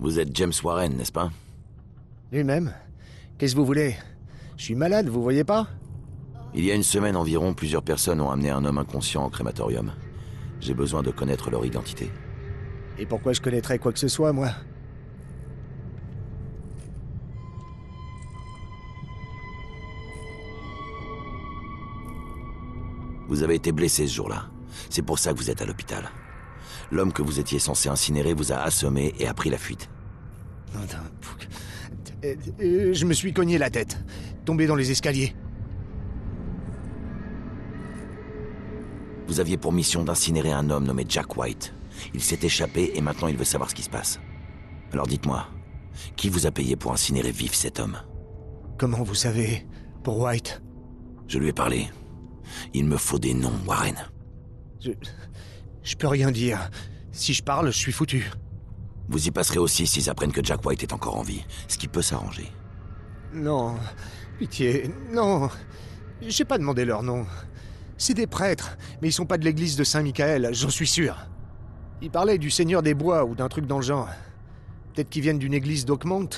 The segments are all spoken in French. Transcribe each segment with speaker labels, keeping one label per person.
Speaker 1: Vous êtes James Warren, n'est-ce pas
Speaker 2: Lui-même. Qu'est-ce que vous voulez Je suis malade, vous voyez pas
Speaker 1: Il y a une semaine environ, plusieurs personnes ont amené un homme inconscient au crématorium. J'ai besoin de connaître leur identité.
Speaker 2: Et pourquoi je connaîtrais quoi que ce soit, moi
Speaker 1: Vous avez été blessé ce jour-là. C'est pour ça que vous êtes à l'hôpital. L'homme que vous étiez censé incinérer vous a assommé et a pris la fuite.
Speaker 2: Euh, euh, je me suis cogné la tête, tombé dans les escaliers.
Speaker 1: Vous aviez pour mission d'incinérer un homme nommé Jack White. Il s'est échappé et maintenant il veut savoir ce qui se passe. Alors dites-moi, qui vous a payé pour incinérer vif cet homme
Speaker 2: Comment vous savez Pour White
Speaker 1: Je lui ai parlé. Il me faut des noms,
Speaker 2: Warren. Je... Je peux rien dire. Si je parle, je suis foutu.
Speaker 1: Vous y passerez aussi s'ils apprennent que Jack White est encore en vie, ce qui peut s'arranger.
Speaker 2: Non, pitié, non. J'ai pas demandé leur nom. C'est des prêtres, mais ils sont pas de l'église de Saint-Michael, j'en suis sûr. Ils parlaient du Seigneur des Bois ou d'un truc dans le genre. Peut-être qu'ils viennent d'une église d'Oakmont.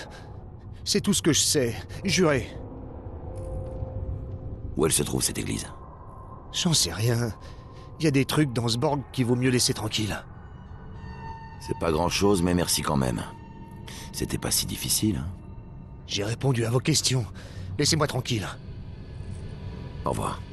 Speaker 2: C'est tout ce que je sais, juré.
Speaker 1: Où elle se trouve cette église
Speaker 2: J'en sais rien. Il y a des trucs dans ce Borg qui vaut mieux laisser tranquille.
Speaker 1: C'est pas grand-chose, mais merci quand même. C'était pas si difficile. Hein.
Speaker 2: J'ai répondu à vos questions. Laissez-moi tranquille.
Speaker 1: Au revoir.